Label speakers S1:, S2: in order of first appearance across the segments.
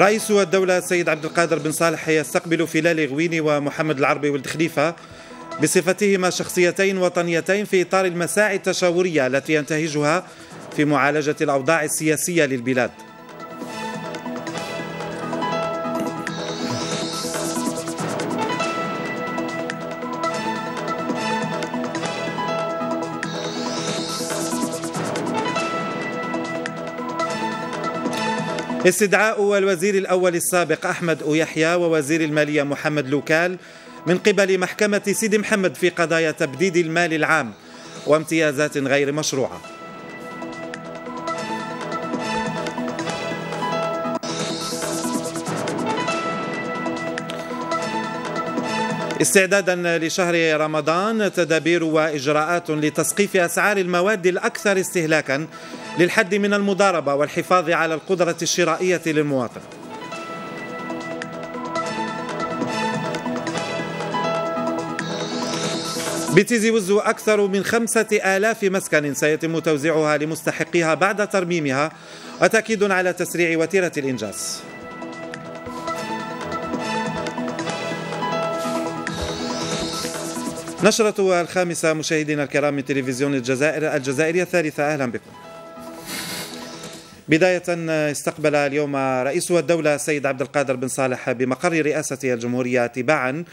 S1: رئيس الدولة السيد عبد القادر بن صالح يستقبل فلال غويني ومحمد العربي ولد خليفة بصفتهما شخصيتين وطنيتين في إطار المساعي التشاورية التي ينتهجها في معالجة الأوضاع السياسية للبلاد استدعاء الوزير الأول السابق أحمد أويحيى ووزير المالية محمد لوكال من قبل محكمة سيدي محمد في قضايا تبديد المال العام وامتيازات غير مشروعه استعدادا لشهر رمضان تدابير واجراءات لتسقيف اسعار المواد الاكثر استهلاكا للحد من المضاربه والحفاظ على القدره الشرائيه للمواطن. بتيزي وزو أكثر من خمسة آلاف مسكن سيتم توزيعها لمستحقيها بعد ترميمها وتأكيد على تسريع وتيرة الإنجاز نشرة الخامسة مشاهدينا الكرام من تلفزيون الجزائر الجزائرية الثالثة أهلا بكم بداية استقبل اليوم رئيس الدولة السيد عبد القادر بن صالح بمقر رئاسة الجمهورية تباعا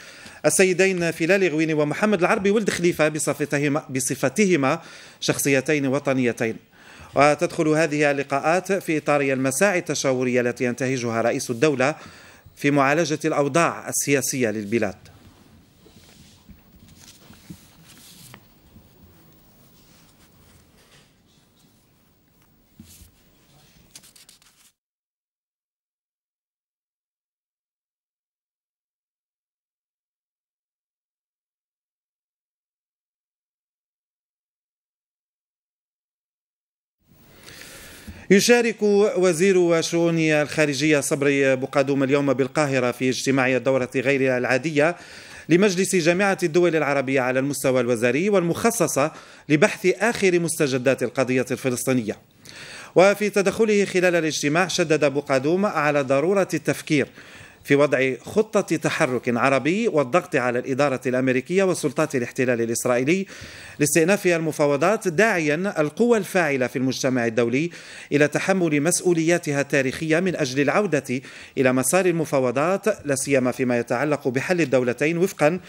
S1: السيدين فلال غويني ومحمد العربي ولد خليفة بصفتهما, بصفتهما شخصيتين وطنيتين وتدخل هذه اللقاءات في إطار المساعي التشاورية التي ينتهجها رئيس الدولة في معالجة الأوضاع السياسية للبلاد يشارك وزير شؤون الخارجية صبري بقادوم اليوم بالقاهرة في اجتماع الدورة غير العادية لمجلس جامعة الدول العربية على المستوى الوزاري والمخصصة لبحث آخر مستجدات القضية الفلسطينية وفي تدخله خلال الاجتماع شدد بقادوم على ضرورة التفكير في وضع خطة تحرك عربي والضغط على الإدارة الأمريكية وسلطات الاحتلال الإسرائيلي لاستئناف المفاوضات داعيا القوى الفاعلة في المجتمع الدولي إلى تحمل مسؤولياتها التاريخية من أجل العودة إلى مسار المفاوضات لاسيما فيما يتعلق بحل الدولتين وفقا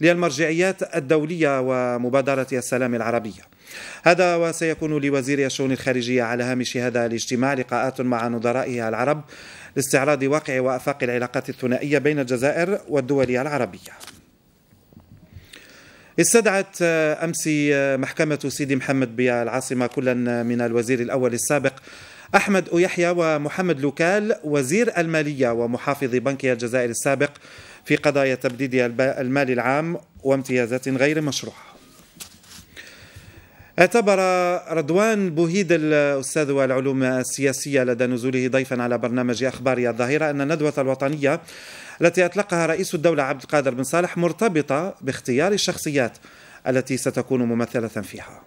S1: للمرجعيات الدولية ومبادرة السلام العربية هذا وسيكون لوزير الشؤون الخارجية على هامش هذا الاجتماع لقاءات مع نظرائه العرب لاستعراض واقع وآفاق العلاقات الثنائية بين الجزائر والدول العربية استدعت أمس محكمة سيدي محمد بالعاصمة كلا من الوزير الأول السابق أحمد أيحيى ومحمد لوكال وزير المالية ومحافظ بنك الجزائر السابق في قضايا تبديد المال العام وامتيازات غير مشروعه اعتبر رضوان بوهيد الأستاذ والعلوم السياسية لدى نزوله ضيفا على برنامج أخباري الظاهرة أن الندوة الوطنية التي أطلقها رئيس الدولة عبد القادر بن صالح مرتبطة باختيار الشخصيات
S2: التي ستكون ممثلة فيها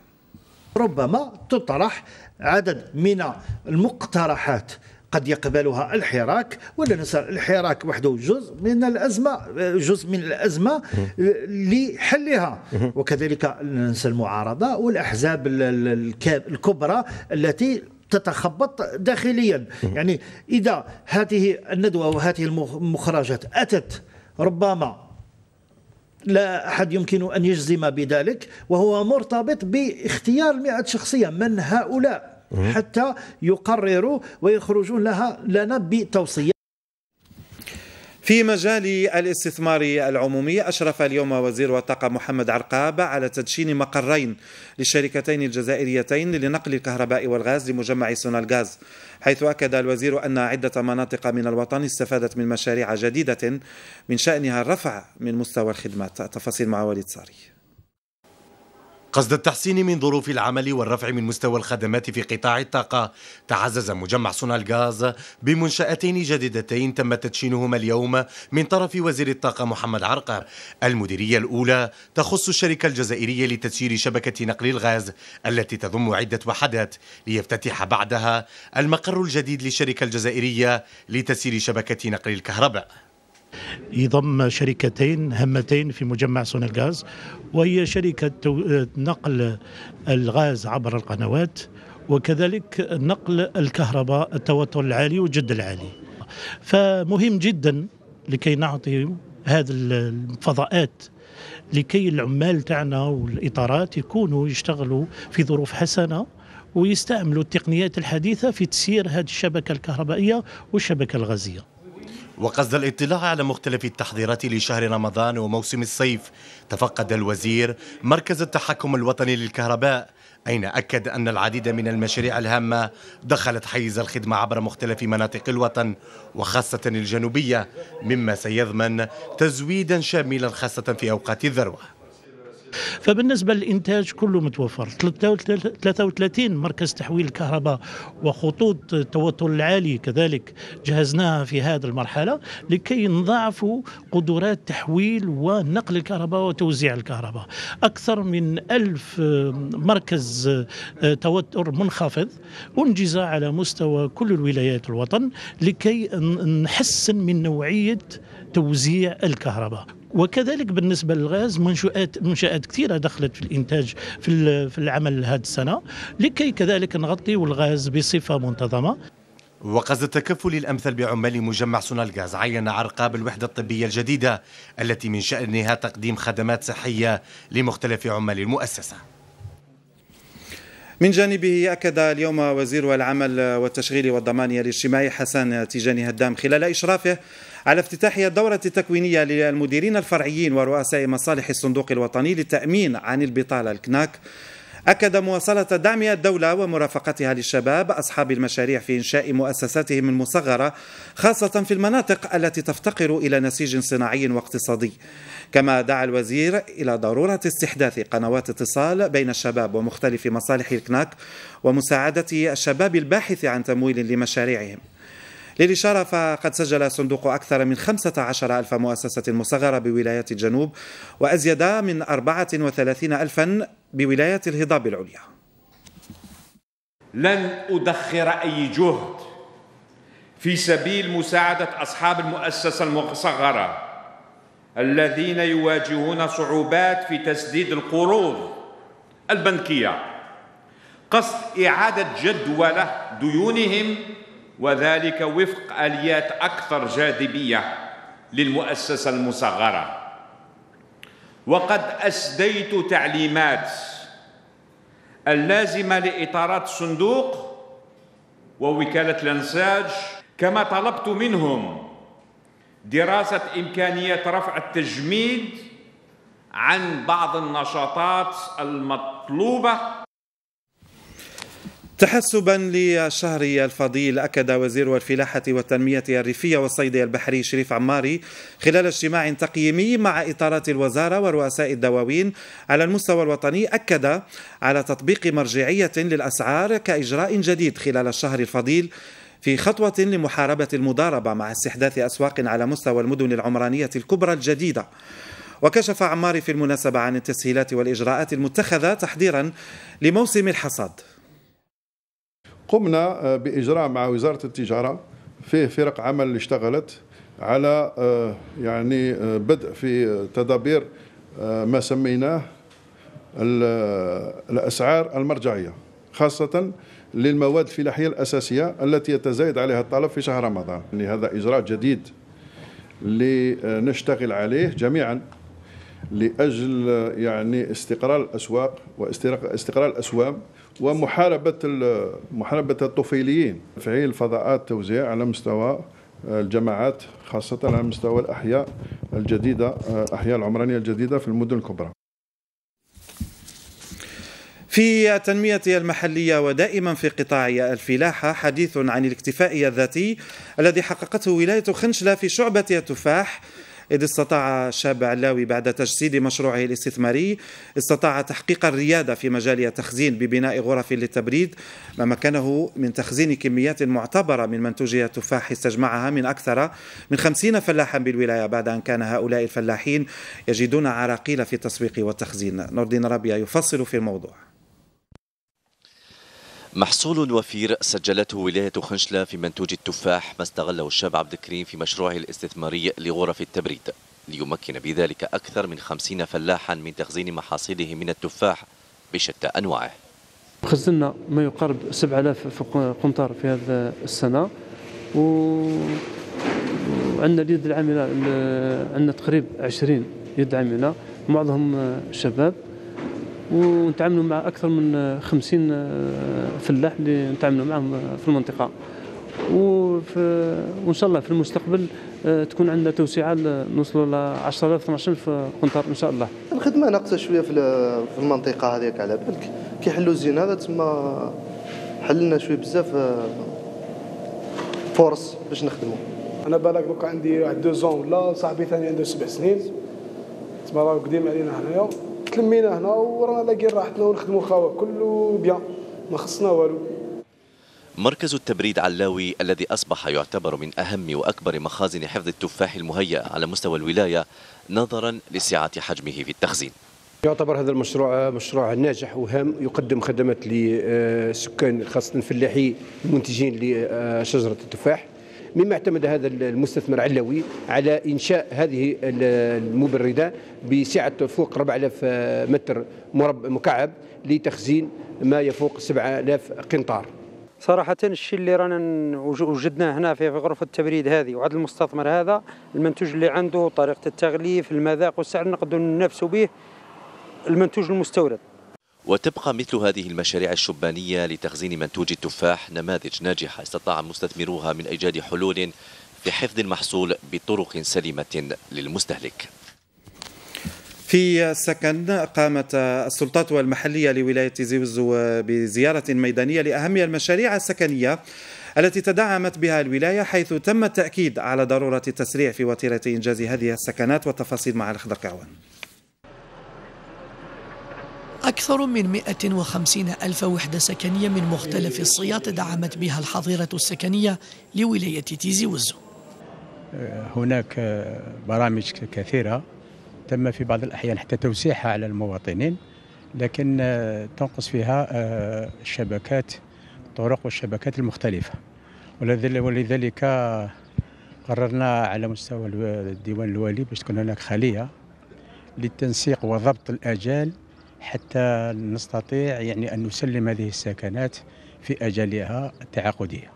S2: ربما تطرح عدد من المقترحات قد يقبلها الحراك ولا ننسى الحراك وحده جزء من الازمه جزء من الازمه لحلها وكذلك ننسى المعارضه والاحزاب الكبرى التي تتخبط داخليا يعني اذا هذه الندوه وهذه المخرجات اتت ربما لا أحد يمكن أن يجزم بذلك وهو مرتبط باختيار مئة شخصية من هؤلاء حتى يقرروا ويخرجون لها لنا بتوصية
S1: في مجال الاستثمار العمومي أشرف اليوم وزير الطاقة محمد عرقاب على تدشين مقرين للشركتين الجزائريتين لنقل الكهرباء والغاز لمجمع سونالغاز حيث أكد الوزير أن عدة مناطق من الوطن استفادت من مشاريع جديدة من شأنها الرفع من مستوى الخدمات التفاصيل مع وليد صاري قصد التحسين من ظروف العمل والرفع من مستوى الخدمات في قطاع
S3: الطاقة تعزز مجمع صنع الغاز بمنشأتين جديدتين تم تدشينهما اليوم من طرف وزير الطاقة محمد عرقب المديرية الأولى تخص الشركة الجزائرية لتسيير شبكة نقل الغاز التي تضم عدة وحدات ليفتتح بعدها المقر الجديد للشركة الجزائرية لتسيير شبكة نقل الكهرباء
S2: يضم شركتين هامتين في مجمع سونالغاز وهي شركة نقل الغاز عبر القنوات وكذلك نقل الكهرباء التوتر العالي والجد العالي فمهم جدا لكي نعطي هذه الفضاءات لكي العمال تاعنا والاطارات يكونوا يشتغلوا في ظروف حسنه ويستعملوا التقنيات الحديثه في تسيير هذه الشبكه الكهربائيه والشبكه الغازيه
S3: وقصد الاطلاع على مختلف التحضيرات لشهر رمضان وموسم الصيف تفقد الوزير مركز التحكم الوطني للكهرباء أين أكد أن العديد من المشاريع الهامة دخلت حيز الخدمة عبر مختلف مناطق الوطن وخاصة الجنوبية مما سيضمن تزويدا شاملا خاصة في أوقات الذروة
S2: فبالنسبة للإنتاج كله متوفر 33 مركز تحويل الكهرباء وخطوط التوتر العالي كذلك جهزناها في هذه المرحلة لكي نضاعفوا قدرات تحويل ونقل الكهرباء وتوزيع الكهرباء أكثر من ألف مركز آه، توتر منخفض أنجز على مستوى كل الولايات الوطن لكي نحسن من نوعية توزيع الكهرباء وكذلك بالنسبه للغاز منشات منشات كثيره دخلت في الانتاج في في العمل هذه السنه لكي كذلك نغطي الغاز بصفه منتظمه وقصد التكفل الأمثل
S3: بعمال مجمع صنع الغاز عين عرقاب الوحدة الطبية الجديدة التي من شأنها تقديم خدمات صحية لمختلف عمال المؤسسة
S1: من جانبه أكد اليوم وزير العمل والتشغيل والضمان الاجتماعي حسن تيجاني هدام خلال إشرافه على افتتاح الدورة التكوينية للمديرين الفرعيين ورؤساء مصالح الصندوق الوطني للتأمين عن البطالة الكناك أكد مواصلة دعم الدولة ومرافقتها للشباب أصحاب المشاريع في إنشاء مؤسساتهم المصغرة خاصة في المناطق التي تفتقر إلى نسيج صناعي واقتصادي كما دعا الوزير إلى ضرورة استحداث قنوات اتصال بين الشباب ومختلف مصالح الكناك ومساعدة الشباب الباحث عن تمويل لمشاريعهم للإشارة فقد سجل صندوق أكثر من 15 ألف مؤسسة مصغرة بولايات الجنوب وأزيد من 34 ألفا بولاية الهضاب العليا لن أدخر أي جهد في سبيل مساعدة أصحاب المؤسسة المصغرة الذين يواجهون صعوبات في تسديد القروض البنكية قصد إعادة جدولة ديونهم وذلك وفق آليات أكثر جاذبية للمؤسسة المصغرة وقد أسديت تعليمات اللازمة لإطارات الصندوق ووكالة الانساج كما طلبت منهم دراسة إمكانية رفع التجميد عن بعض النشاطات المطلوبة تحسبا للشهر الفضيل أكد وزير الفلاحة والتنمية الريفية والصيد البحري شريف عماري خلال اجتماع تقييمي مع إطارات الوزارة ورؤساء الدواوين على المستوى الوطني أكد على تطبيق مرجعية للأسعار كإجراء جديد خلال الشهر الفضيل في خطوة لمحاربة المضاربة مع استحداث أسواق على مستوى المدن العمرانية الكبرى الجديدة وكشف عماري في المناسبة عن التسهيلات والإجراءات المتخذة تحضيرا لموسم الحصاد قمنا آه، باجراء مع وزاره التجاره فيه فرق عمل اشتغلت على
S2: آه، يعني آه، بدء في تدابير ما سميناه الاسعار المرجعيه خاصه للمواد
S1: الفلاحيه الاساسيه التي يتزايد عليها الطلب في شهر رمضان يعني هذا اجراء جديد
S2: لنشتغل عليه جميعا لاجل يعني استقرار الاسواق واستقرار الاسواق ومحاربة محاربة
S1: الطفيليين تفعيل فضاءات توزيع على مستوى الجماعات خاصة على مستوى الأحياء الجديدة الأحياء العمرانية الجديدة في المدن الكبرى في التنمية المحلية ودائما في قطاع الفلاحة حديث عن الاكتفاء الذاتي الذي حققته ولاية خنشلة في شعبة التفاح إذ استطاع شاب علاوي بعد تجسيد مشروعه الاستثماري استطاع تحقيق الريادة في مجال التخزين ببناء غرف للتبريد ما مكنه من تخزين كميات معتبرة من منتوجي التفاح استجمعها من أكثر من خمسين فلاحا بالولاية بعد أن كان هؤلاء الفلاحين يجدون عراقيل في التسويق والتخزين نوردين رابيا يفصل في الموضوع
S4: محصول وفير سجلته ولاية خنشلة في منتوج التفاح ما استغله الشاب عبد الكريم في مشروعه الاستثماري لغرف التبريد ليمكن بذلك أكثر من خمسين فلاحا من تخزين محاصيله من التفاح بشتى أنواعه
S1: خزنا ما يقارب 7000 قنطار في هذا السنة و وعندنا اليد
S5: العامله عندنا تقريب 20 يد عامله معظمهم شباب ونتعاملوا مع اكثر من 50 آه، فلاح اللي نتعاملوا معهم آه، في المنطقه وان شاء الله في المستقبل آه، تكون
S1: عندنا توسعه نوصلوا ل 10000 12000 قنطار ان شاء الله الخدمه ناقصه شويه في
S5: المنطقه هذيك على بالك كيحلوا حلوا الزين هذا تما حلنا شويه بزاف فرص باش نخدموا انا بالك دوكا عندي واحد دو زون ولا صاحبي ثاني عنده سبع سنين تما راه قديم علينا هنايا تلمينا هنا ورانا لاقيين راحتنا ونخدموا خاوة كله بيان ما خصنا والو
S4: مركز التبريد علاوي الذي أصبح يعتبر من أهم وأكبر مخازن حفظ التفاح المهيأ على مستوى الولاية نظرا لسعة حجمه في التخزين
S5: يعتبر هذا المشروع مشروع ناجح وهام يقدم خدمات لسكان خاصة الفلاحي المنتجين لشجرة التفاح مما اعتمد هذا المستثمر علوي على إنشاء هذه المبردة بسعة فوق 4000 متر مربع مكعب لتخزين ما يفوق 7000 قنطار صراحة الشيء اللي رانا وجدناه هنا في غرفة التبريد هذه وعند المستثمر هذا المنتوج اللي عنده طريقة التغليف المذاق والسعر نقدروا ننافسوا به المنتوج المستورد
S4: وتبقى مثل هذه المشاريع الشبانية لتخزين منتوج التفاح نماذج ناجحة استطاع مستثمروها من إيجاد حلول في حفظ المحصول بطرق سليمة للمستهلك
S1: في السكن قامت السلطات المحلية لولاية زوزو بزيارة ميدانية لأهم المشاريع السكنية التي تدعمت بها الولاية حيث تم التأكيد على ضرورة التسريع في وتيرة إنجاز هذه السكنات والتفاصيل مع الخضر كعوان
S4: أكثر من 150 ألف وحدة سكنية من مختلف الصيات دعمت بها الحظيرة السكنية لولاية
S5: تيزي وزو هناك برامج كثيرة تم في بعض الأحيان حتى توسيعها على المواطنين لكن تنقص فيها آه، الشبكات الطرق والشبكات المختلفة ولذلك قررنا على مستوى الديوان الوالي باش تكون هناك خلية للتنسيق وضبط الآجال حتى نستطيع يعني أن نسلم هذه السكنات في أجلها التعاقدية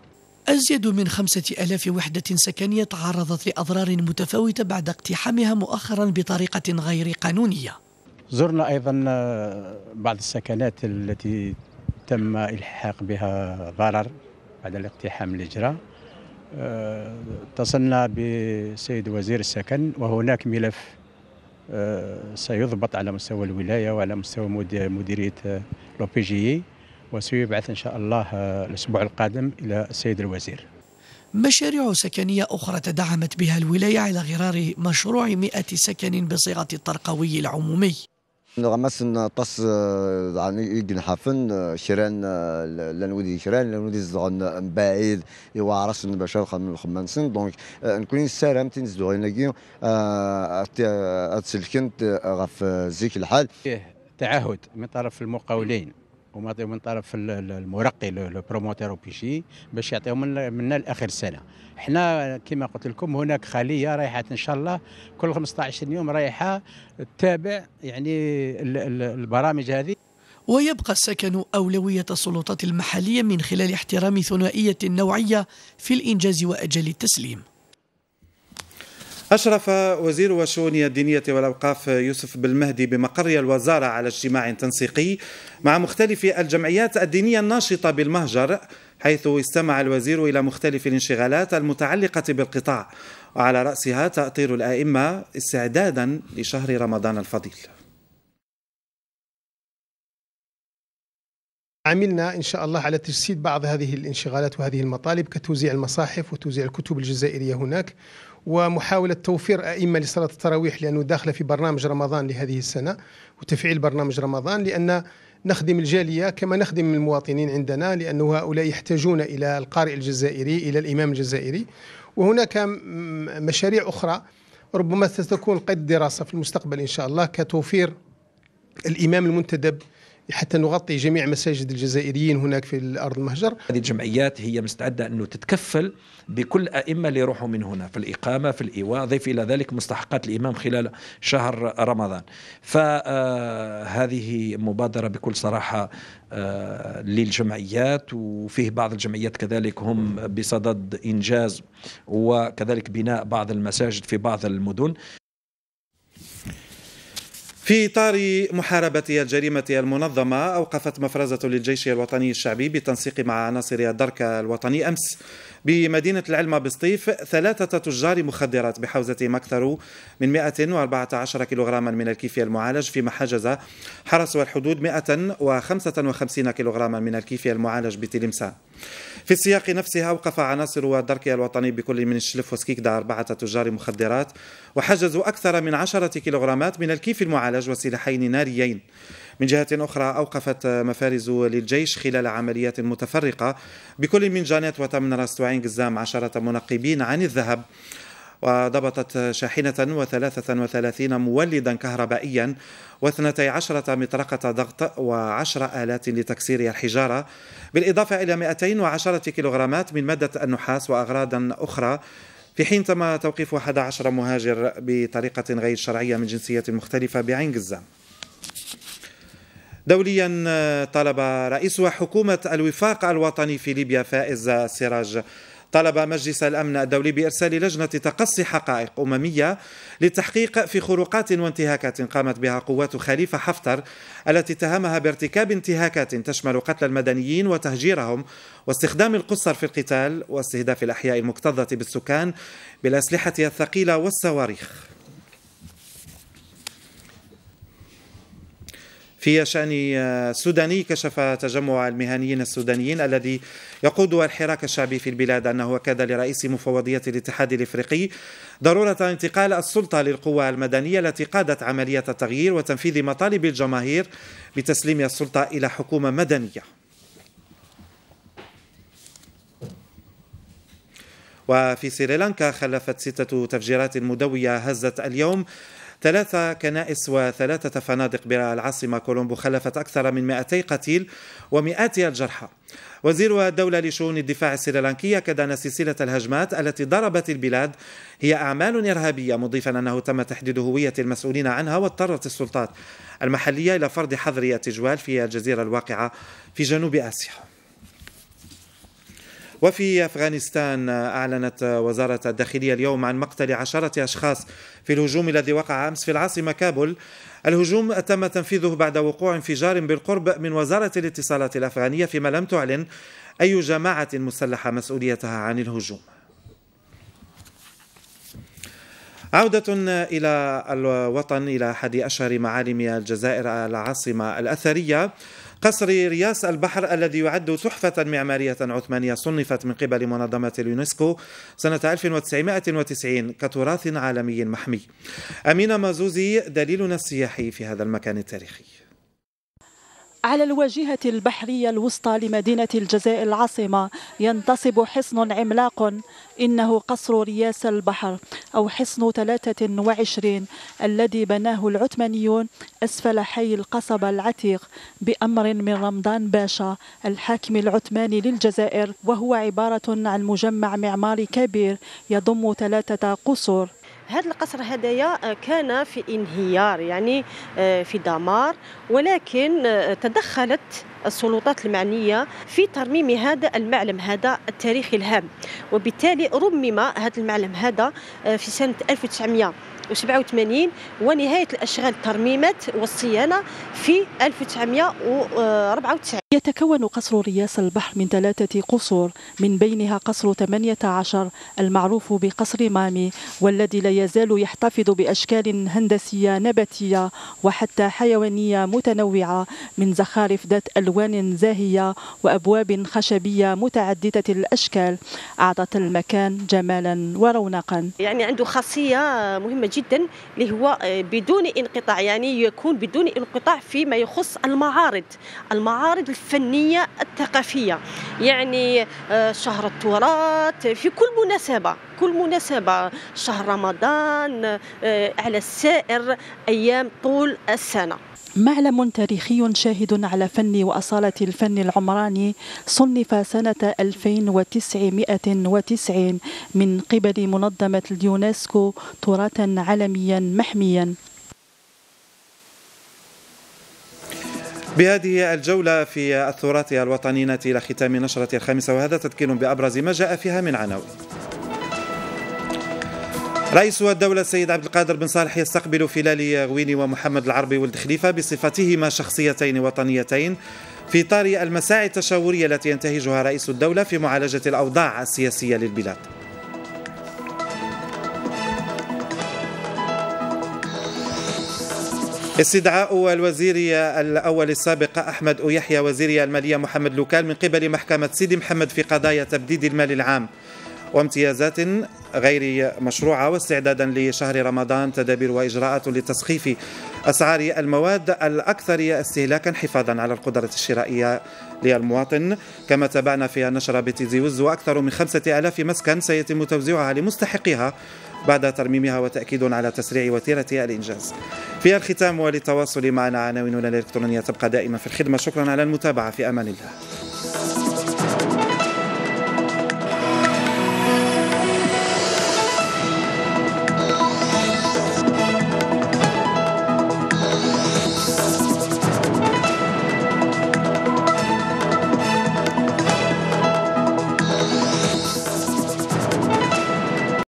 S4: أزيد من خمسة ألاف وحدة سكنية تعرضت لأضرار متفاوتة بعد اقتحامها مؤخرا بطريقة غير قانونية
S5: زرنا أيضا آه، بعض السكنات التي تم الحاق بها ضرر بعد الاقتحام الإجراء آه، اتصلنا بسيد وزير السكن وهناك ملف سيضبط على مستوى الولايه وعلى مستوى مديريه آه، لو بي جي وسيبعث ان شاء الله آه، الاسبوع القادم الى السيد الوزير.
S4: مشاريع سكنية أخرى تدعمت بها الولاية على غرار مشروع 100 سكن بصيغة الترقوي العمومي نغمس نطس آه، عن يعني يجن حفن آه، شران آه، لنودي شران لنودي زغن بعيد يوارس باش خم خمسين دونك نكون سارم تنزدو غيناكي اتسلكنت غف زيك الحال إيه،
S5: تعهد من طرف المقاولين ومعطيهم من طرف المرقي لو بروموتير بيشي باش يعطيهم منا لاخر السنه حنا كما قلت لكم هناك خليه رايحه ان شاء الله كل 15 يوم رايحه تتابع يعني البرامج هذه ويبقى السكن أولوية السلطات المحلية من خلال احترام
S4: ثنائية نوعية في الإنجاز وأجل التسليم
S1: أشرف وزير الشؤون الدينية والأوقاف يوسف بالمهدي بمقر الوزارة على اجتماع تنسيقي مع مختلف الجمعيات الدينية الناشطة بالمهجر حيث استمع الوزير إلى مختلف الانشغالات المتعلقة بالقطاع وعلى رأسها تأطير الآئمة استعدادا لشهر رمضان الفضيل
S5: عملنا إن شاء الله على تجسيد بعض هذه الانشغالات وهذه المطالب كتوزيع المصاحف وتوزيع الكتب الجزائرية هناك ومحاولة توفير أئمة لصلاة التراويح لأنه داخلة في برنامج رمضان لهذه السنة وتفعيل برنامج رمضان لأن نخدم الجالية كما نخدم المواطنين عندنا لأن هؤلاء يحتاجون إلى القارئ الجزائري إلى الإمام الجزائري وهناك مشاريع أخرى ربما ستكون قد دراسة في المستقبل إن شاء الله كتوفير الإمام المنتدب حتى نغطي جميع مساجد الجزائريين هناك في أرض المهجر هذه الجمعيات هي مستعدة أنه تتكفل بكل أئمة اللي يروحوا من هنا في الإقامة في الإيواء ضيف
S1: إلى ذلك مستحقات الإمام خلال شهر رمضان فهذه آه، مبادرة بكل صراحة آه، للجمعيات وفيه بعض الجمعيات كذلك هم بصدد إنجاز وكذلك بناء بعض المساجد في بعض المدن في إطار محاربة الجريمة المنظمة أوقفت مفرزة للجيش الوطني الشعبي بالتنسيق مع عناصر الدرك الوطني أمس بمدينة العلمة بسطيف ثلاثة تجار مخدرات بحوزتهم أكثر من 114 كيلوغراما من الكيفية المعالج فيما حجز حرسوا الحدود 155 كيلوغراما من الكيفية المعالج بتلمسان في السياق نفسها أوقف عناصر الدرك الوطني بكل من الشلف وسكيكدا أربعة تجار مخدرات وحجزوا أكثر من 10 كيلوغرامات من الكيف المعالج وسلاحين ناريين من جهة أخرى أوقفت مفارز للجيش خلال عمليات متفرقة بكل من جانيت وتمنرست وعين قزام عشرة منقبين عن الذهب وضبطت شاحنة وثلاثة وثلاثين مولدا كهربائيا واثنتي عشرة مطرقة ضغط وعشر آلات لتكسير الحجارة بالإضافة إلى 210 كيلوغرامات من مادة النحاس وأغراضا أخرى في حين تم توقيف 11 مهاجر بطريقة غير شرعية من جنسية مختلفة بعين قزام دوليا آه، طلب رئيس حكومة الوفاق الوطني في ليبيا فائز سراج طلب مجلس الامن الدولي بارسال لجنه تقصي حقائق امميه للتحقيق في خروقات وانتهاكات قامت بها قوات خليفه حفتر التي اتهمها بارتكاب انتهاكات تشمل قتل المدنيين وتهجيرهم واستخدام القصر في القتال واستهداف الاحياء المكتظه بالسكان بالاسلحه الثقيله والصواريخ في شأن آه، سوداني كشف تجمع المهنيين السودانيين الذي يقود الحراك الشعبي في البلاد أنه أكد لرئيس مفوضية الاتحاد الإفريقي ضرورة انتقال السلطة للقوى المدنية التي قادت عملية التغيير وتنفيذ مطالب الجماهير بتسليم السلطة إلى حكومة مدنية وفي سريلانكا خلفت ستة تفجيرات مدوية هزت اليوم ثلاثة كنائس وثلاثة فنادق العاصمة كولومبو خلفت أكثر من 200 قتيل ومئات الجرحى وزير الدولة لشؤون الدفاع السريلانكية أن سلسلة الهجمات التي ضربت البلاد هي أعمال إرهابية مضيفا أنه تم تحديد هوية المسؤولين عنها واضطرت السلطات المحلية إلى فرض حظر التجوال في الجزيرة الواقعة في جنوب آسيا وفي أفغانستان أعلنت وزارة الداخلية اليوم عن مقتل عشرة أشخاص في الهجوم الذي وقع أمس في العاصمة كابول الهجوم تم تنفيذه بعد وقوع انفجار بالقرب من وزارة الاتصالات الأفغانية فيما لم تعلن أي جماعة مسلحة مسؤوليتها عن الهجوم عودة إلى الوطن إلى أحد أشهر معالم الجزائر العاصمة الأثرية قصر رياس البحر الذي يعد تحفة معمارية عثمانية صنفت من قبل منظمة اليونسكو سنة 1990 كتراث عالمي محمي أمينة مازوزي دليلنا السياحي في هذا المكان التاريخي
S6: على الواجهة البحرية الوسطى لمدينة الجزائر العاصمة ينتصب حصن عملاق إنه قصر رياس البحر أو حصن 23 الذي بناه العثمانيون أسفل حي القصبة العتيق بأمر من رمضان باشا الحاكم العثماني للجزائر وهو عبارة عن مجمع معماري كبير يضم ثلاثة قصور هذا القصر هدايا آه، كان في انهيار يعني آه، في دمار ولكن آه، تدخلت السلطات المعنية في ترميم هذا المعلم هذا التاريخي الهام وبالتالي رمم هذا المعلم هذا في سنة 1987 ونهاية الأشغال ترميمات والصيانة في 1994 يتكون قصر رياس البحر من ثلاثة قصور من بينها قصر 18 المعروف بقصر مامي والذي لا يزال يحتفظ بأشكال هندسية نباتية وحتى حيوانية متنوعة من زخارف ذات ألوان زاهية وأبواب خشبية متعددة الأشكال أعطت المكان جمالا ورونقا يعني عنده خاصية مهمة جدا اللي هو آه، بدون انقطاع يعني يكون بدون انقطاع فيما يخص المعارض المعارض الفنية الثقافية يعني آه، شهر التراث في كل مناسبة كل مناسبة شهر رمضان آه، على السائر أيام طول السنة معلم تاريخي شاهد على فن وأصالة الفن العمراني صنف سنة 2990 من قبل منظمة اليونسكو تراثا عالميا محميا
S1: بهذه الجولة في التراث الوطني إلى ختام نشرة الخامسة وهذا تذكير بأبرز ما جاء فيها من عناوين رئيس الدولة السيد عبد القادر بن صالح يستقبل فلال غويني ومحمد العربي ولد خليفة بصفتهما شخصيتين وطنيتين في إطار المساعي التشاورية التي ينتهجها رئيس الدولة في معالجة الأوضاع السياسية للبلاد استدعاء الوزير الأول السابق أحمد يحيى وزير المالية محمد لوكال من قبل محكمة سيدي محمد في قضايا تبديد المال العام وامتيازات غير مشروعة واستعدادا لشهر رمضان تدابير وإجراءات لتسخيف أسعار المواد الأكثر استهلاكا حفاظا على القدرة الشرائية للمواطن كما تابعنا في النشرة بتيزي وز وأكثر من 5000 مسكن سيتم توزيعها لمستحقيها بعد ترميمها وتأكيد على تسريع وتيرة الإنجاز في الختام وللتواصل معنا عناويننا الإلكترونية تبقى دائما في الخدمة شكرا على المتابعة في أمان الله